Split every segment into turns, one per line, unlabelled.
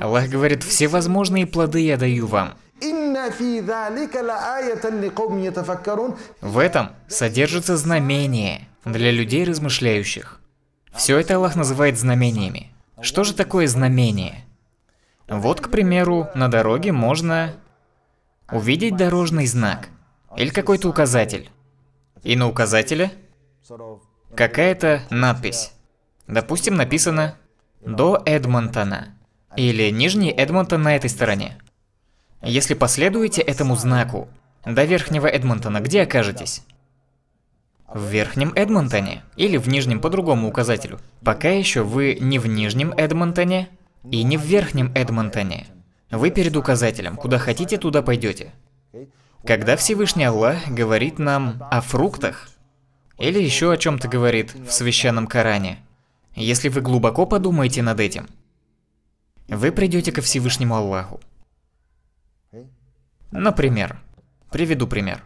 Аллах говорит, все возможные плоды я даю вам. В этом содержится знамение для людей размышляющих. Все это Аллах называет знамениями. Что же такое знамение? Вот, к примеру, на дороге можно увидеть дорожный знак или какой-то указатель. И на указателе какая-то надпись. Допустим, написано «До Эдмонтона» или нижний Эдмонтон на этой стороне. Если последуете этому знаку, до верхнего Эдмонтона где окажетесь? В верхнем Эдмонтоне или в нижнем по другому указателю. Пока еще вы не в нижнем Эдмонтоне и не в верхнем Эдмонтоне. Вы перед указателем, куда хотите, туда пойдете. Когда Всевышний Аллах говорит нам о фруктах, или еще о чем-то говорит в священном Коране, если вы глубоко подумаете над этим, вы придете ко Всевышнему Аллаху. Например, приведу пример.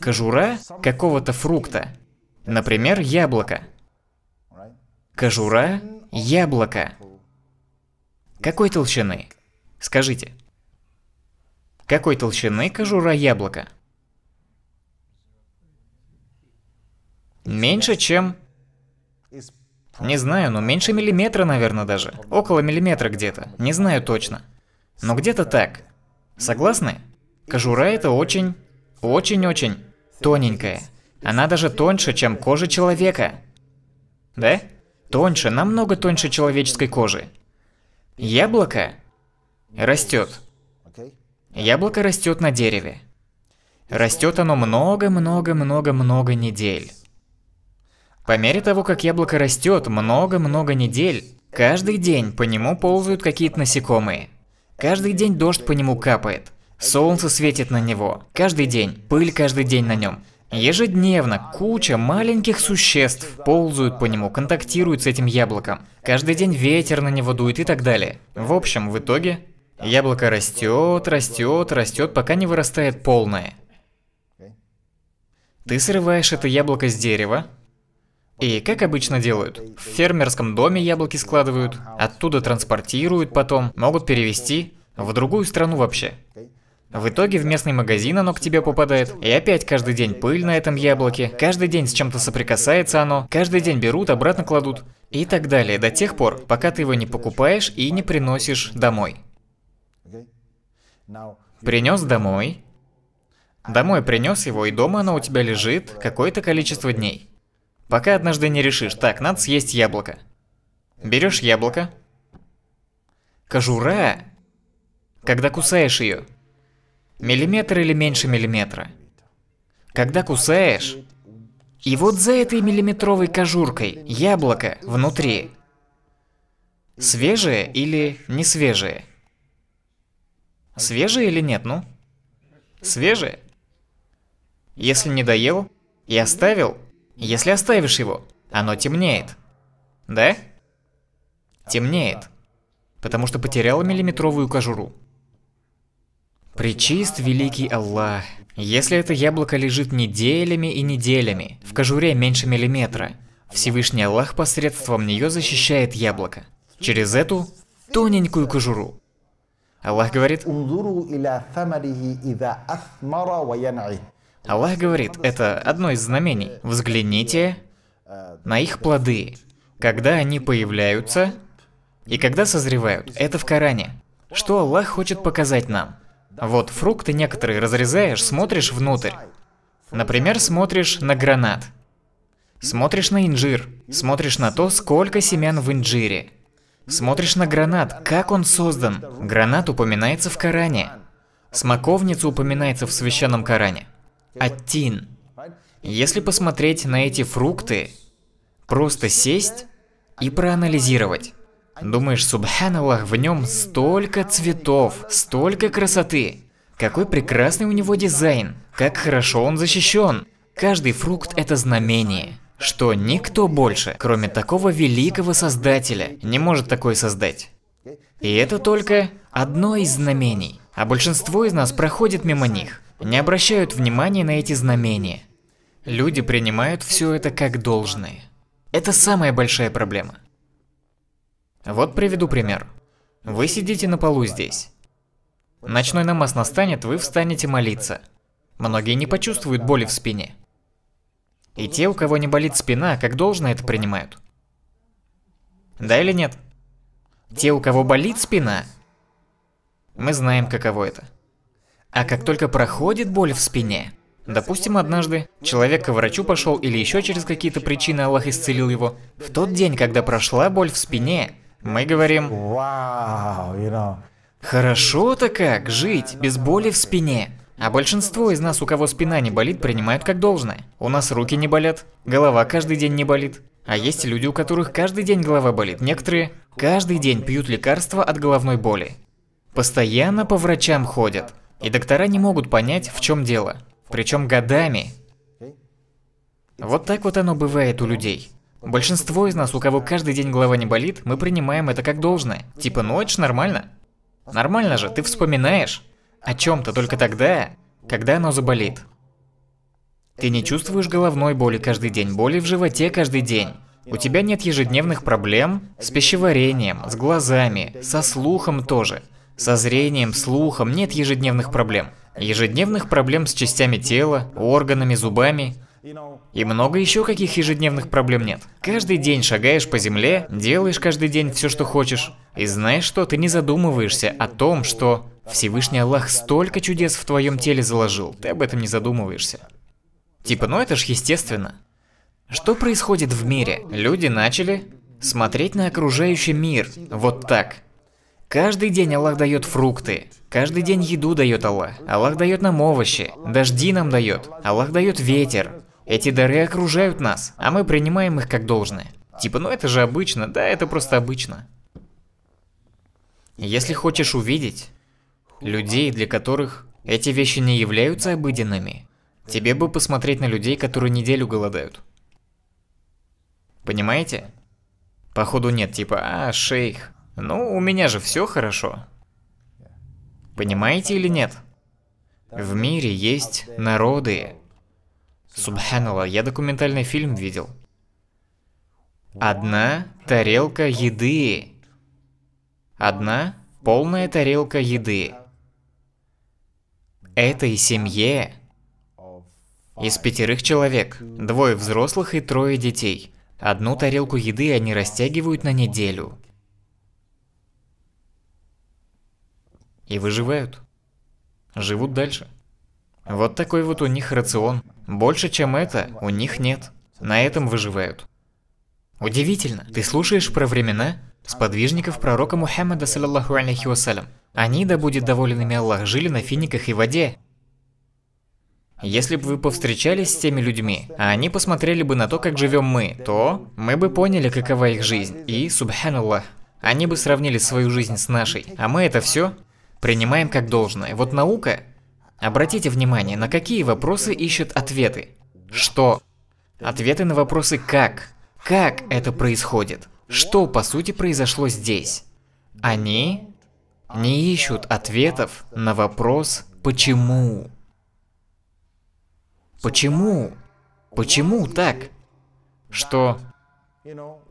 Кожура какого-то фрукта, например, яблоко. Кожура яблока. Какой толщины? Скажите. Какой толщины кожура яблока? Меньше, чем не знаю, но меньше миллиметра, наверное, даже. Около миллиметра где-то. Не знаю точно. Но где-то так. Согласны? Кожура это очень, очень-очень тоненькая. Она даже тоньше, чем кожа человека. Да? Тоньше, намного тоньше человеческой кожи. Яблоко растет. Яблоко растет на дереве. Растет оно много-много-много-много недель. По мере того, как яблоко растет много-много недель, каждый день по нему ползают какие-то насекомые. Каждый день дождь по нему капает. Солнце светит на него. Каждый день. Пыль каждый день на нем. Ежедневно куча маленьких существ ползают по нему, контактируют с этим яблоком. Каждый день ветер на него дует и так далее. В общем, в итоге яблоко растет, растет, растет, пока не вырастает полное. Ты срываешь это яблоко с дерева, и как обычно делают? В фермерском доме яблоки складывают, оттуда транспортируют потом, могут перевести в другую страну вообще. В итоге в местный магазин оно к тебе попадает, и опять каждый день пыль на этом яблоке, каждый день с чем-то соприкасается оно, каждый день берут, обратно кладут, и так далее, до тех пор, пока ты его не покупаешь и не приносишь домой. Принес домой, домой принес его, и дома оно у тебя лежит какое-то количество дней. Пока однажды не решишь, так, надо съесть яблоко. Берешь яблоко. Кожура, когда кусаешь ее, миллиметр или меньше миллиметра. Когда кусаешь, и вот за этой миллиметровой кожуркой яблоко внутри. Свежее или не свежее? Свежее или нет, ну? Свежее? Если не доел и оставил, если оставишь его, оно темнеет. Да? Темнеет. Потому что потеряло миллиметровую кожуру. Причист великий Аллах. Если это яблоко лежит неделями и неделями, в кожуре меньше миллиметра, Всевышний Аллах посредством нее защищает яблоко. Через эту тоненькую кожуру. Аллах говорит, Аллах говорит, это одно из знамений. Взгляните на их плоды, когда они появляются и когда созревают. Это в Коране. Что Аллах хочет показать нам? Вот фрукты некоторые разрезаешь, смотришь внутрь. Например, смотришь на гранат. Смотришь на инжир. Смотришь на то, сколько семян в инжире. Смотришь на гранат, как он создан. Гранат упоминается в Коране. Смоковница упоминается в Священном Коране. Атин, Если посмотреть на эти фрукты, просто сесть и проанализировать. Думаешь, субханаллах, в нем столько цветов, столько красоты. Какой прекрасный у него дизайн, как хорошо он защищен. Каждый фрукт это знамение, что никто больше, кроме такого великого создателя, не может такое создать. И это только одно из знамений, а большинство из нас проходит мимо них не обращают внимания на эти знамения. Люди принимают все это как должное. Это самая большая проблема. Вот приведу пример. Вы сидите на полу здесь. Ночной намаз настанет, вы встанете молиться. Многие не почувствуют боли в спине. И те, у кого не болит спина, как должно это принимают. Да или нет? Те, у кого болит спина, мы знаем, каково это. А как только проходит боль в спине, Допустим, однажды человек к врачу пошел или еще через какие-то причины Аллах исцелил его. В тот день, когда прошла боль в спине, мы говорим «Хорошо-то как жить без боли в спине». А большинство из нас, у кого спина не болит, принимают как должное. У нас руки не болят, голова каждый день не болит. А есть люди, у которых каждый день голова болит. Некоторые каждый день пьют лекарства от головной боли. Постоянно по врачам ходят. И доктора не могут понять, в чем дело. Причем годами. Вот так вот оно бывает у людей. Большинство из нас, у кого каждый день голова не болит, мы принимаем это как должное. Типа, ночь ну, нормально. Нормально же, ты вспоминаешь о чем-то только тогда, когда оно заболит. Ты не чувствуешь головной боли каждый день, боли в животе каждый день. У тебя нет ежедневных проблем с пищеварением, с глазами, со слухом тоже. Со зрением, слухом нет ежедневных проблем. Ежедневных проблем с частями тела, органами, зубами. И много еще каких ежедневных проблем нет. Каждый день шагаешь по земле, делаешь каждый день все, что хочешь. И знаешь что, ты не задумываешься о том, что Всевышний Аллах столько чудес в твоем теле заложил, ты об этом не задумываешься. Типа, ну это ж естественно. Что происходит в мире? Люди начали смотреть на окружающий мир вот так – Каждый день Аллах дает фрукты. Каждый день еду дает Аллах. Аллах дает нам овощи. Дожди нам дает. Аллах дает ветер. Эти дары окружают нас, а мы принимаем их как должное. Типа, ну это же обычно. Да, это просто обычно. Если хочешь увидеть людей, для которых эти вещи не являются обыденными, тебе бы посмотреть на людей, которые неделю голодают. Понимаете? Походу нет, типа, а, шейх, ну, у меня же все хорошо. Понимаете или нет? В мире есть народы. Субханала, я документальный фильм видел. Одна тарелка еды. Одна полная тарелка еды. Этой семье из пятерых человек, двое взрослых и трое детей. Одну тарелку еды они растягивают на неделю. и выживают. Живут дальше. Вот такой вот у них рацион. Больше, чем это, у них нет. На этом выживают. Удивительно, ты слушаешь про времена сподвижников пророка Мухаммада, саллаллаху алейхи вассалям. Они, да будет доволен ими Аллах, жили на финиках и воде. Если бы вы повстречались с теми людьми, а они посмотрели бы на то, как живем мы, то мы бы поняли, какова их жизнь. И, субханаллах, они бы сравнили свою жизнь с нашей. А мы это все принимаем как должное. Вот наука, обратите внимание, на какие вопросы ищет ответы. Что? Ответы на вопросы «как?», «как это происходит?», «что по сути произошло здесь?». Они не ищут ответов на вопрос «почему?». Почему? Почему так? Что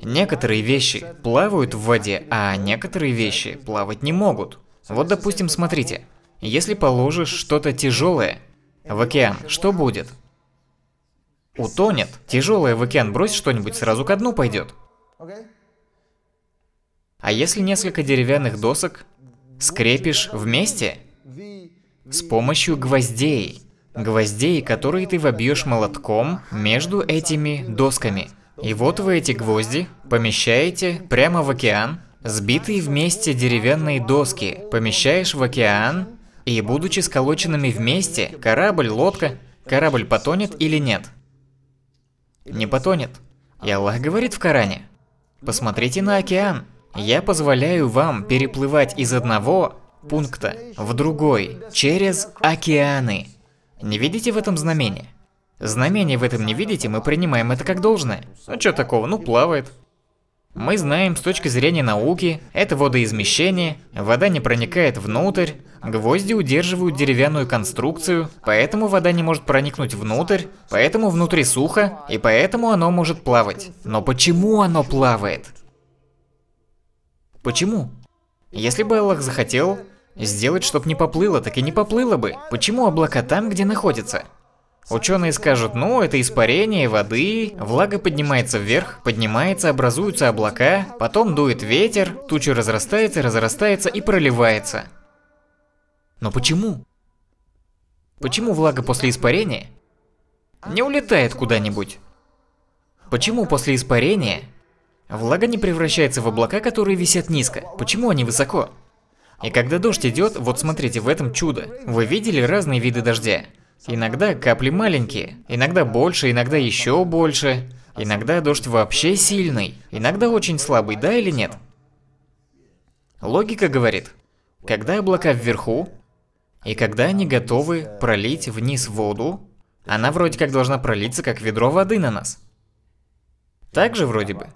некоторые вещи плавают в воде, а некоторые вещи плавать не могут. Вот, допустим, смотрите. Если положишь что-то тяжелое в океан, что будет? Утонет. Тяжелое в океан брось что-нибудь, сразу ко дну пойдет. А если несколько деревянных досок скрепишь вместе с помощью гвоздей, гвоздей, которые ты вобьешь молотком между этими досками. И вот вы эти гвозди помещаете прямо в океан, Сбитые вместе деревянные доски помещаешь в океан, и будучи сколоченными вместе, корабль, лодка, корабль потонет или нет? Не потонет. И Аллах говорит в Коране, посмотрите на океан. Я позволяю вам переплывать из одного пункта в другой через океаны. Не видите в этом знамения? Знамения в этом не видите, мы принимаем это как должное. А что такого, ну плавает. Мы знаем с точки зрения науки, это водоизмещение, вода не проникает внутрь, гвозди удерживают деревянную конструкцию, поэтому вода не может проникнуть внутрь, поэтому внутри сухо, и поэтому оно может плавать. Но почему оно плавает? Почему? Если бы Аллах захотел сделать, чтоб не поплыло, так и не поплыло бы. Почему облака там, где находятся? Ученые скажут, ну, это испарение воды, влага поднимается вверх, поднимается, образуются облака, потом дует ветер, туча разрастается, разрастается и проливается. Но почему? Почему влага после испарения не улетает куда-нибудь? Почему после испарения влага не превращается в облака, которые висят низко? Почему они высоко? И когда дождь идет, вот смотрите, в этом чудо. Вы видели разные виды дождя? Иногда капли маленькие, иногда больше, иногда еще больше. Иногда дождь вообще сильный, иногда очень слабый, да или нет? Логика говорит, когда облака вверху, и когда они готовы пролить вниз воду, она вроде как должна пролиться, как ведро воды на нас. Так же вроде бы.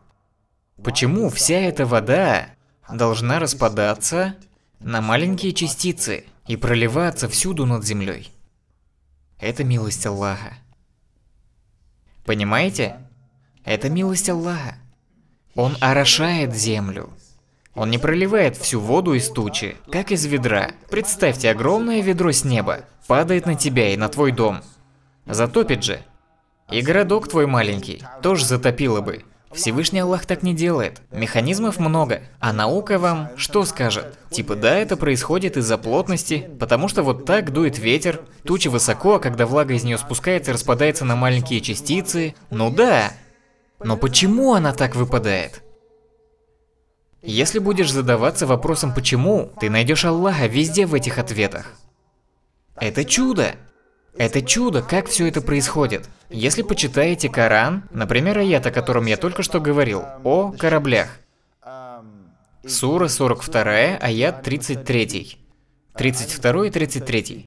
Почему вся эта вода должна распадаться на маленькие частицы и проливаться всюду над землей? Это милость Аллаха. Понимаете? Это милость Аллаха. Он орошает землю. Он не проливает всю воду из тучи, как из ведра. Представьте, огромное ведро с неба падает на тебя и на твой дом. Затопит же. И городок твой маленький тоже затопило бы. Всевышний Аллах так не делает. Механизмов много, а наука вам что скажет? Типа да, это происходит из-за плотности, потому что вот так дует ветер, тучи высоко, а когда влага из нее спускается, распадается на маленькие частицы. Ну да. Но почему она так выпадает? Если будешь задаваться вопросом «почему», ты найдешь Аллаха везде в этих ответах. Это чудо! Это чудо, как все это происходит. Если почитаете Коран, например, аят, о котором я только что говорил, о кораблях. Сура 42, аят 33. 32 и 33.